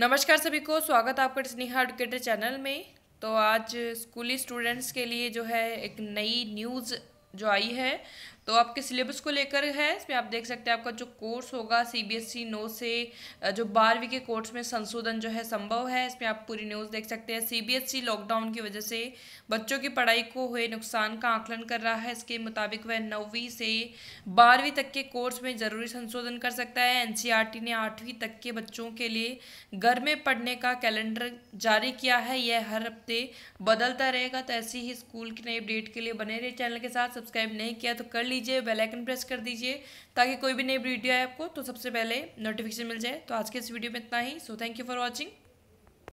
नमस्कार सभी को स्वागत है आपका स्नेहा एडुकेटर चैनल में तो आज स्कूली स्टूडेंट्स के लिए जो है एक नई न्यूज़ जो आई है तो आपके सिलेबस को लेकर है इसमें आप देख सकते हैं आपका जो कोर्स होगा सी बी एस ई नो से जो बारहवीं के कोर्स में संशोधन जो है संभव है इसमें आप पूरी न्यूज़ देख सकते हैं C B S E lockdown की वजह से बच्चों की पढ़ाई को हुए नुकसान का आकलन कर रहा है इसके मुताबिक वह नौवीं से बारहवीं तक के कोर्स में ज़रूरी संशोधन कर सकता है एन सी आर टी ने आठवीं तक के बच्चों के लिए घर में पढ़ने का कैलेंडर जारी किया है यह हर हफ्ते बदलता रहेगा तो ऐसी ही स्कूल की नई अपडेट के लिए बने रहे चैनल के साथ सब्सक्राइब नहीं किया तो कर लीजिए लीजिए बेल आइकन प्रेस कर दीजिए ताकि कोई भी नई वीडियो आए आपको तो सबसे पहले नोटिफिकेशन मिल जाए तो आज के इस वीडियो में इतना ही so thank you for watching